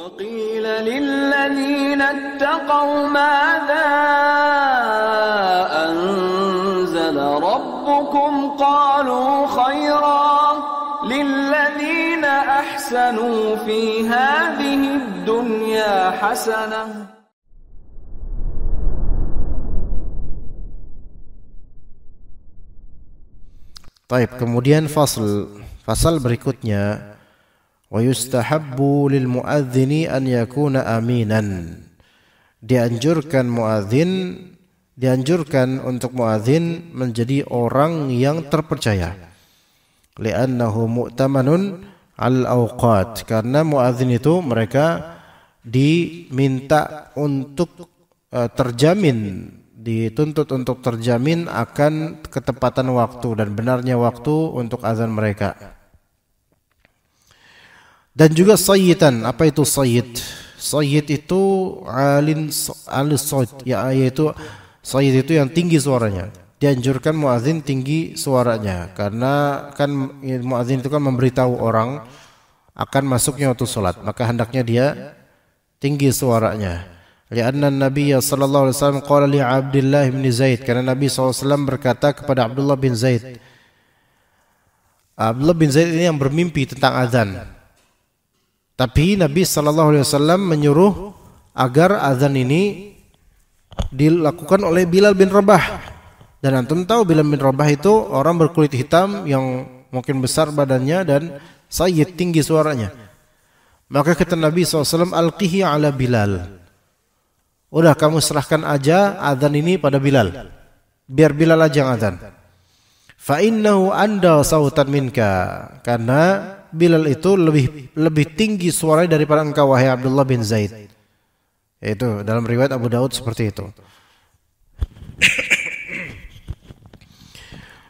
وقيل للذين اتقوا ماذا أنزل ربكم قالوا خيرا للذين أحسنوا في هذه الدنيا حسنة طيب kemudian fasl fasal berikutnya وَيُسْتَحَبُّ لِلْمُؤَذِّنِ Dianjurkan muadzin dianjurkan untuk muadzin menjadi orang yang terpercaya. Li'annahu mu'tamanun al Karena muadzin itu mereka diminta untuk eh, terjamin, dituntut untuk terjamin akan ketepatan waktu dan benarnya waktu untuk azan mereka. Dan juga sayyitan. Apa itu sayyid? Sayyid itu alin alis sayyid, ya, yaitu sayyid itu yang tinggi suaranya. Dianjurkan muazin tinggi suaranya karena kan muazin itu kan memberitahu orang akan masuknya waktu salat, maka hendaknya dia tinggi suaranya. karena Nabi sallallahu alaihi wasallam qala li Abdullah bin Zaid karena Nabi SAW berkata kepada Abdullah bin Zaid Abdullah bin Zaid ini yang bermimpi tentang azan. Tapi Nabi Shallallahu Alaihi Wasallam menyuruh agar azan ini dilakukan oleh Bilal bin Rabah. Dan antum tahu Bilal bin Rabah itu orang berkulit hitam yang mungkin besar badannya dan sayyid tinggi suaranya. Maka kata Nabi SAW, Alqihi ala Bilal. Udah kamu serahkan aja azan ini pada Bilal. Biar Bilal aja yang azan. Fa anda sautan minka. Karena Bilal itu lebih lebih tinggi suaranya daripada engkau wahai Abdullah bin Zaid. Itu dalam riwayat Abu Daud seperti itu.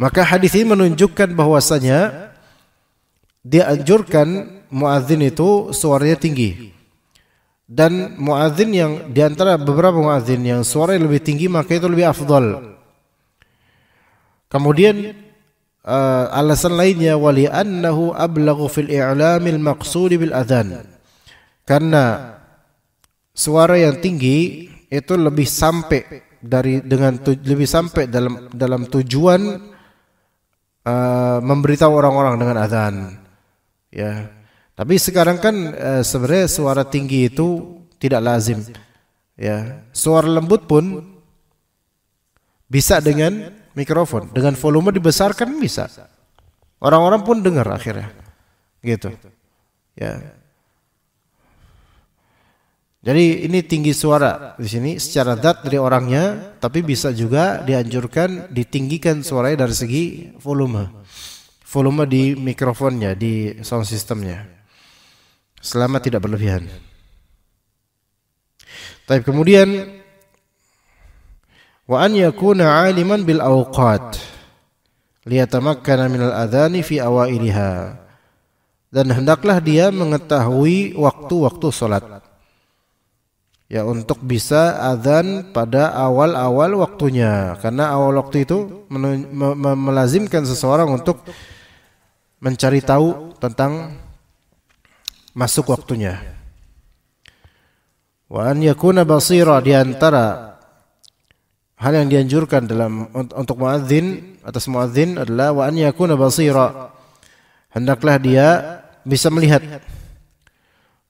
Maka hadis ini menunjukkan bahwasanya dianjurkan muadzin itu suaranya tinggi. Dan muadzin yang diantara beberapa muadzin yang suaranya lebih tinggi maka itu lebih afdol. Kemudian uh, alasan lainnya wali annahu ablaghu fil i'lamil maqsudi bil adzan. Karena suara yang tinggi itu lebih sampai dari dengan tu, lebih sampai dalam dalam tujuan uh, memberitahu orang-orang dengan azan Ya. Tapi sekarang kan uh, sebenarnya suara tinggi itu tidak lazim. Ya. Suara lembut pun bisa dengan mikrofon dengan volume dibesarkan bisa. Orang-orang pun dengar akhirnya. Gitu. Ya. Jadi ini tinggi suara di sini secara zat dari orangnya, tapi bisa juga dianjurkan ditinggikan suaranya dari segi volume. Volume di mikrofonnya, di sound systemnya. Selama tidak berlebihan. Tapi kemudian wa an yakuna aliman bil awqat liyatamakkana min al adhani fi awailiha dan hendaklah dia mengetahui waktu-waktu salat ya untuk bisa azan pada awal-awal waktunya karena awal waktu itu melazimkan seseorang untuk mencari tahu tentang masuk waktunya wa an yakuna basira di antara hal yang dianjurkan dalam untuk muadzin atas muadzin adalah wa an yakuna basira. Hendaklah dia bisa melihat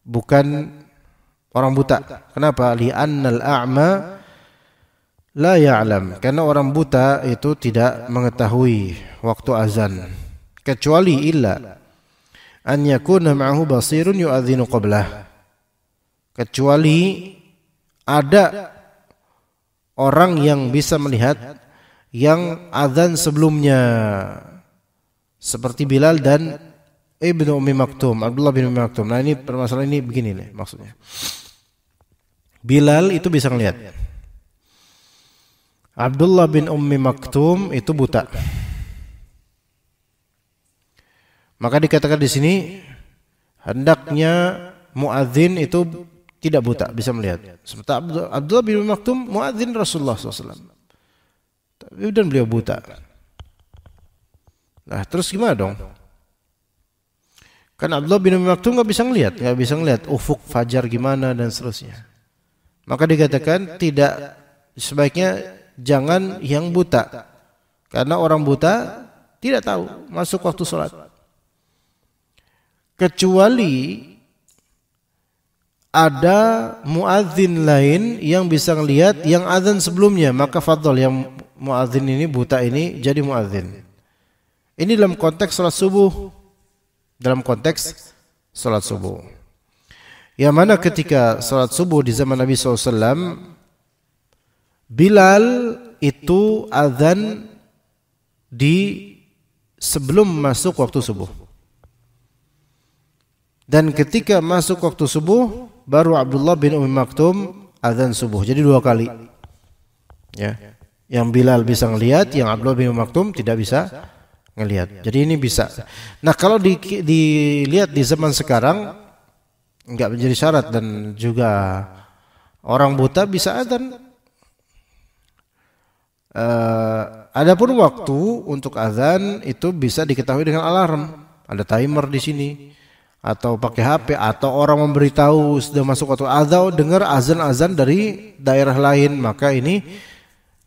bukan orang buta. Kenapa? annal a'ma la ya'lam. Karena orang buta itu tidak mengetahui waktu azan kecuali illa an yakuna ma'ahu basirun yu'adzinu qablah. Kecuali ada orang yang bisa melihat yang azan sebelumnya seperti Bilal dan Ibnu Ummi Maktum, Abdullah bin Ummi Maktum. Nah, ini permasalahan ini begini nih maksudnya. Bilal itu bisa melihat, Abdullah bin Ummi Maktum itu buta. Maka dikatakan di sini hendaknya muadzin itu tidak buta, bisa melihat. Sementara Abdullah bin Maktum muadzin Rasulullah SAW. Tapi Dan beliau buta. Nah, terus gimana dong? Kan Abdullah bin Maktum nggak bisa melihat, nggak bisa melihat ufuk fajar gimana dan seterusnya. Maka dikatakan tidak sebaiknya jangan yang buta. Karena orang buta tidak tahu masuk waktu sholat. Kecuali ada muadzin lain yang bisa ngelihat yang azan sebelumnya maka fadl yang muadzin ini buta ini jadi muadzin ini dalam konteks sholat subuh dalam konteks sholat subuh yang mana ketika sholat subuh di zaman Nabi SAW Bilal itu azan di sebelum masuk waktu subuh dan ketika masuk waktu subuh baru Abdullah bin Ummi Maktum azan subuh. Jadi dua kali. Ya. Yang Bilal bisa ngelihat, yang Abdullah bin Ummi Maktum tidak bisa ngelihat. Jadi ini bisa. Nah, kalau di, dilihat di zaman sekarang nggak menjadi syarat dan juga orang buta bisa azan. Uh, adapun waktu untuk azan itu bisa diketahui dengan alarm. Ada timer di sini atau pakai HP atau orang memberitahu sudah masuk waktu azan dengar azan-azan dari daerah lain maka ini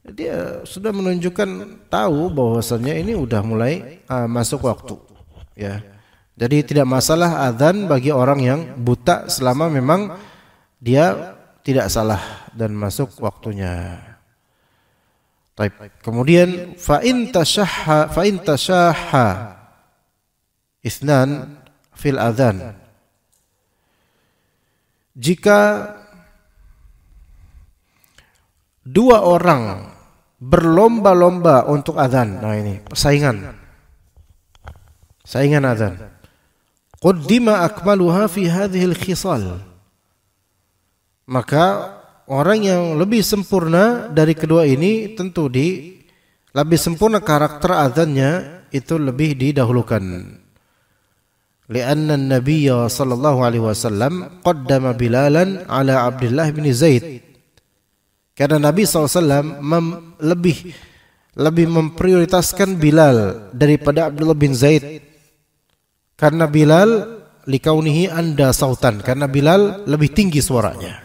dia sudah menunjukkan tahu bahwasannya ini udah mulai uh, masuk waktu ya jadi tidak masalah azan bagi orang yang buta selama memang dia tidak salah dan masuk waktunya Taip. kemudian fa'in in fa'in fa isnan fil adhan. Jika dua orang berlomba-lomba untuk adhan, nah ini persaingan. Saingan adhan. Qaddima akmaluha fi hadhil khisal. Maka orang yang lebih sempurna dari kedua ini tentu di lebih sempurna karakter adhannya itu lebih didahulukan. لأن النبي صلى الله عليه وسلم قدم بلالا على عبد الله النبي صلى karena Nabi SAW mem lebih lebih memprioritaskan Bilal daripada Abdullah bin Zaid karena Bilal likaunihi anda sautan karena Bilal lebih tinggi suaranya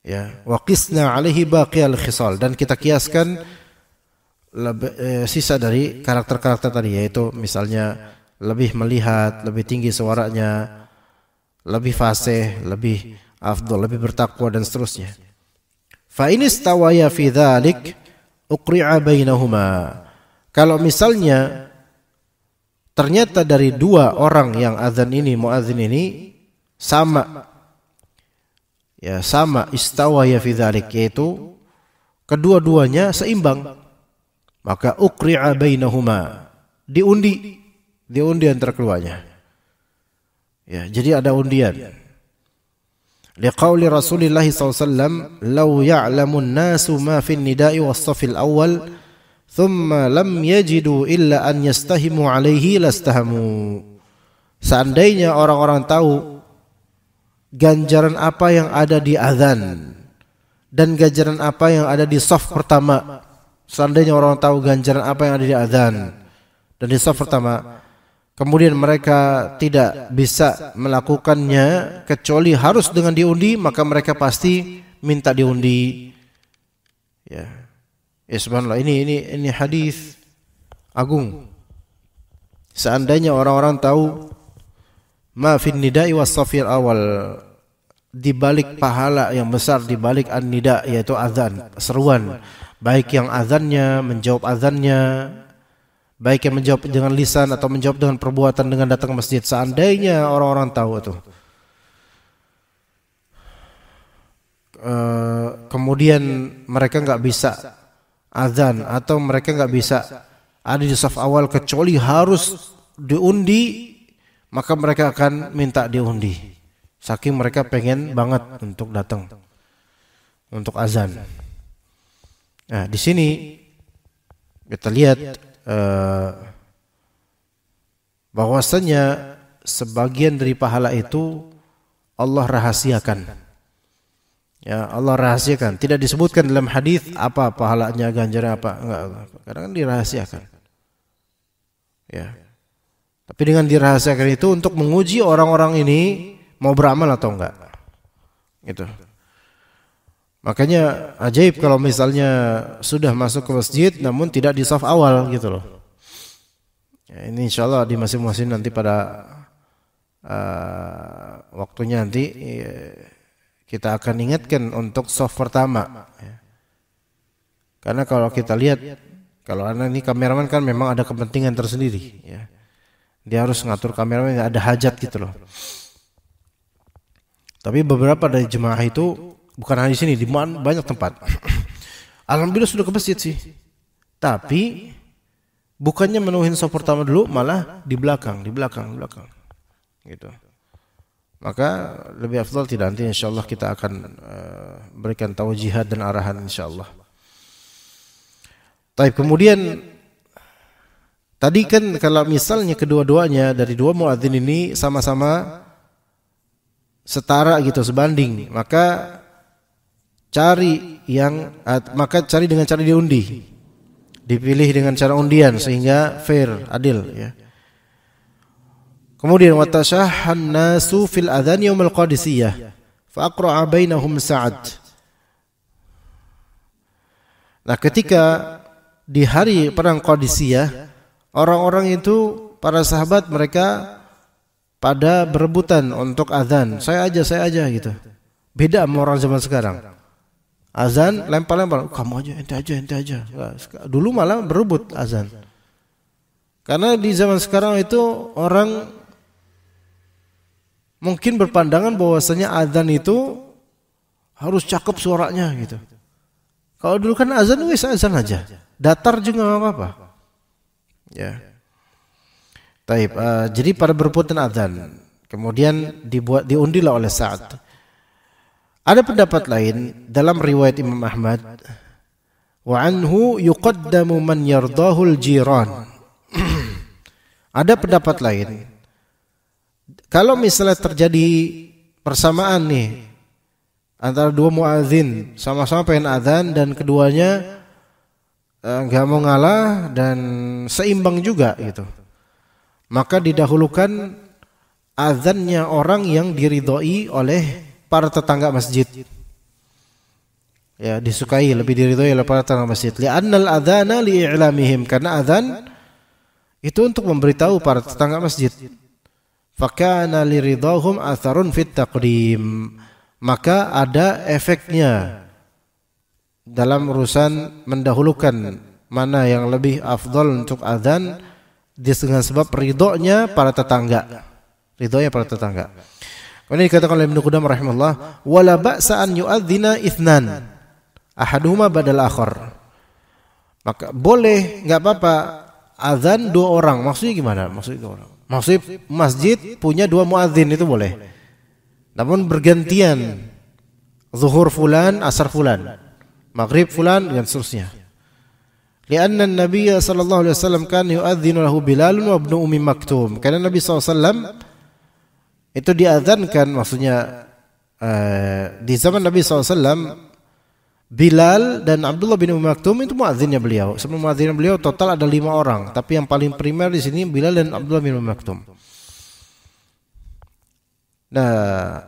ya qisna alaihi baqiyal khisal dan kita kiaskan eh, sisa dari karakter-karakter tadi yaitu misalnya lebih melihat, lebih tinggi suaranya, lebih fasih, lebih afdol, lebih bertakwa dan seterusnya. Fa ini stawaya fi dzalik uqri'a bainahuma. Kalau misalnya ternyata dari dua orang yang azan ini muazin ini sama ya sama istawaya fi dzalik yaitu kedua-duanya seimbang maka uqri'a bainahuma diundi dia undian terkeluarnya, Ya, jadi ada undian. Liqauli Rasulullah SAW, "Lau ya'lamun nasu ma fin nida'i was safil awal, thumma lam yajidu illa an yastahimu alaihi lastahamu." Seandainya orang-orang tahu ganjaran apa yang ada di azan dan ganjaran apa yang ada di saf pertama. Seandainya orang tahu ganjaran apa yang ada di azan dan di saf pertama, kemudian mereka tidak bisa melakukannya kecuali harus dengan diundi maka mereka pasti minta diundi ya ya subhanallah ini ini ini hadis agung seandainya orang-orang tahu ma fi nida'i was safir awal di balik pahala yang besar di balik an-nida yaitu azan seruan baik yang azannya menjawab azannya baik yang menjawab dengan lisan atau menjawab dengan perbuatan dengan datang ke masjid seandainya orang-orang tahu itu eh, kemudian mereka nggak bisa azan atau mereka nggak bisa ada di saf awal kecuali harus diundi maka mereka akan minta diundi saking mereka pengen banget untuk datang untuk azan nah di sini kita lihat Eh, bahwasanya sebagian dari pahala itu Allah rahasiakan. Ya, Allah rahasiakan. Tidak disebutkan dalam hadis apa pahalanya, ganjaran apa, enggak. Kadang kan dirahasiakan. Ya. Tapi dengan dirahasiakan itu untuk menguji orang-orang ini mau beramal atau enggak. Gitu. Makanya ajaib kalau misalnya sudah masuk ke masjid namun tidak di saf awal gitu loh. Ya, ini insya Allah di masing-masing nanti pada uh, waktunya nanti eh, kita akan ingatkan untuk soft pertama. Ya. Karena kalau kita lihat, kalau anak ini kameraman kan memang ada kepentingan tersendiri. Ya. Dia harus ngatur kameramen ada hajat gitu loh. Tapi beberapa dari jemaah itu Bukan hanya di sini, di mana banyak tempat. Alhamdulillah sudah ke masjid sih. Tapi bukannya menuhin soft pertama dulu, malah di belakang, di belakang, di belakang. Gitu. Maka lebih afdal tidak nanti insya Allah kita akan uh, berikan jihad dan arahan insya Allah. Tapi kemudian tadi kan kalau misalnya kedua-duanya dari dua muadzin ini sama-sama setara gitu sebanding, maka cari yang maka cari dengan cara diundi dipilih dengan cara undian sehingga fair adil ya kemudian watashahan nasu fil adzan yaumil qadisiyah fa aqra'a bainahum sa'ad nah ketika di hari perang Qadisiyah orang-orang itu para sahabat mereka pada berebutan untuk azan saya aja saya aja gitu beda sama orang zaman sekarang Azan lempar-lempar, kamu aja, ente aja, ente aja. Dulu malah berebut azan. Karena di zaman sekarang itu orang mungkin berpandangan bahwasanya azan itu harus cakep suaranya gitu. Kalau dulu kan azan wis azan aja. Datar juga nggak apa-apa. Ya. Taib. Uh, jadi pada berebutan azan. Kemudian dibuat diundilah oleh saat. Ada pendapat lain dalam riwayat Imam Ahmad wa anhu yuqaddamu man yardahul jiran. Ada pendapat lain kalau misalnya terjadi persamaan nih antara dua muadzin sama-sama pengen adzan dan keduanya eh, nggak uh, mau ngalah dan seimbang juga gitu maka didahulukan azannya orang yang diridhoi oleh para tetangga masjid. Ya, disukai lebih diridhoi oleh para tetangga masjid. Li'annal adzana li'i'lamihim karena adzan itu untuk memberitahu para tetangga masjid. Fakana liridahum atharun fit taqdim. Maka ada efeknya dalam urusan mendahulukan mana yang lebih afdol untuk adzan dengan sebab ridhonya para tetangga. Ridhonya para tetangga. Ini dikatakan oleh Ibnu Qudamah rahimahullah, wala ba'sa an yu'adzina itsnan ahaduhuma badal akhar. Maka boleh nggak apa-apa azan dua orang. Maksudnya gimana? Maksudnya dua orang. Maksudnya masjid punya dua muadzin itu boleh. Namun bergantian zuhur fulan, asar fulan, maghrib fulan dan seterusnya. Karena Nabi sallallahu alaihi wasallam kan yu'adzinu lahu Bilal wa ibnu Ummi Maktum. Karena Nabi sallallahu alaihi wasallam itu diazankan maksudnya uh, di zaman Nabi SAW Bilal dan Abdullah bin Umar Maktum itu muadzinnya beliau. Sebelum muadzinnya beliau total ada lima orang, tapi yang paling primer di sini Bilal dan Abdullah bin Umar Maktum. Nah,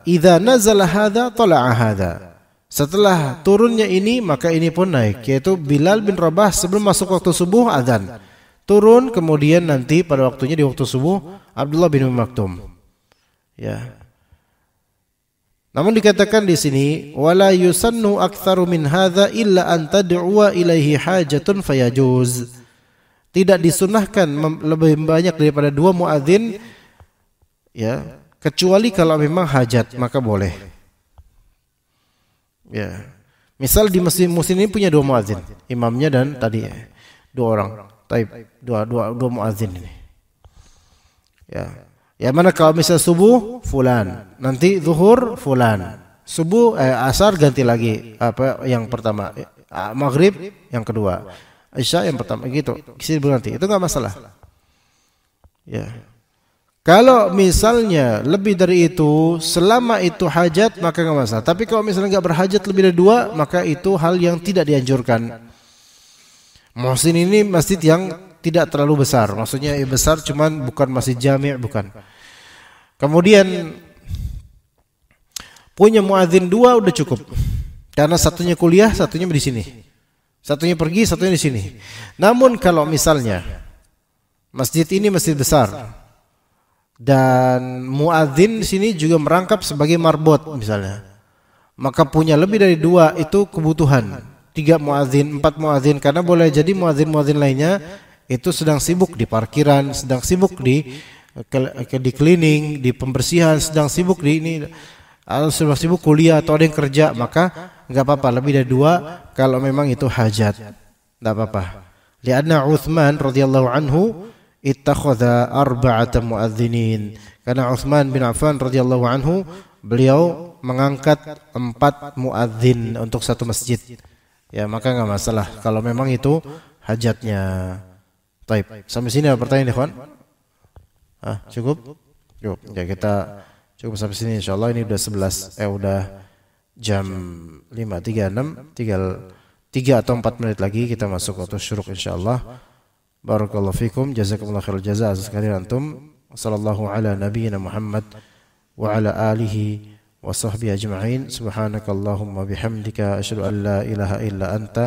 idza nazala hadza tala'a hadza. Setelah turunnya ini maka ini pun naik yaitu Bilal bin Rabah sebelum masuk waktu subuh azan. Turun kemudian nanti pada waktunya di waktu subuh Abdullah bin Umar Maktum. Ya. ya. Namun dikatakan di sini wala yusannu aktsaru min hadza illa an tad'uwa ilaihi hajatun fayajuz. Tidak disunahkan lebih banyak daripada dua muadzin ya, kecuali kalau memang hajat maka boleh. Ya. Misal di masjid muslim ini punya dua muadzin, imamnya dan tadi ya, dua orang. Taib, dua dua dua muadzin ini. Ya. Ya mana kalau misal subuh fulan, nanti zuhur fulan, subuh eh, asar ganti lagi apa yang pertama, ah, maghrib yang kedua, isya yang pertama gitu. Sini nanti itu nggak masalah. Ya. Kalau misalnya lebih dari itu, selama itu hajat maka nggak masalah. Tapi kalau misalnya nggak berhajat lebih dari dua, maka itu hal yang tidak dianjurkan. Mohsin ini masjid yang tidak terlalu besar. Maksudnya ya besar cuman bukan masih jami' bukan. Kemudian punya muadzin dua udah cukup. Karena satunya kuliah, satunya di sini. Satunya pergi, satunya di sini. Namun kalau misalnya masjid ini masjid besar dan muadzin di sini juga merangkap sebagai marbot misalnya. Maka punya lebih dari dua itu kebutuhan tiga muadzin, empat muadzin, karena boleh jadi muadzin-muadzin lainnya itu sedang sibuk di parkiran, sedang sibuk di di cleaning, di pembersihan, sedang sibuk di ini atau sedang sibuk kuliah atau ada yang kerja, maka nggak apa-apa lebih dari dua kalau memang itu hajat. Nggak apa-apa. Lianna Uthman radhiyallahu anhu ittakhadha arba'ata muadzinin. Karena Uthman bin Affan radhiyallahu anhu beliau mengangkat empat muadzin untuk satu masjid. Ya maka nggak masalah kalau memang itu hajatnya. Taib. Sampai sini ada pertanyaan, ikhwan? Ah, cukup? Cukup. Ya, kita cukup sampai sini insyaallah ini udah 11 eh udah jam 5.36 tinggal 3 atau 4 menit lagi kita masuk waktu syuruk insyaallah. Barakallahu fikum, jazakumullah khairul jazaa atas antum. Sallallahu ala nabiyyina Muhammad wa ala alihi wa sahbihi ajma'in. Subhanakallahumma bihamdika asyhadu an la ilaha illa anta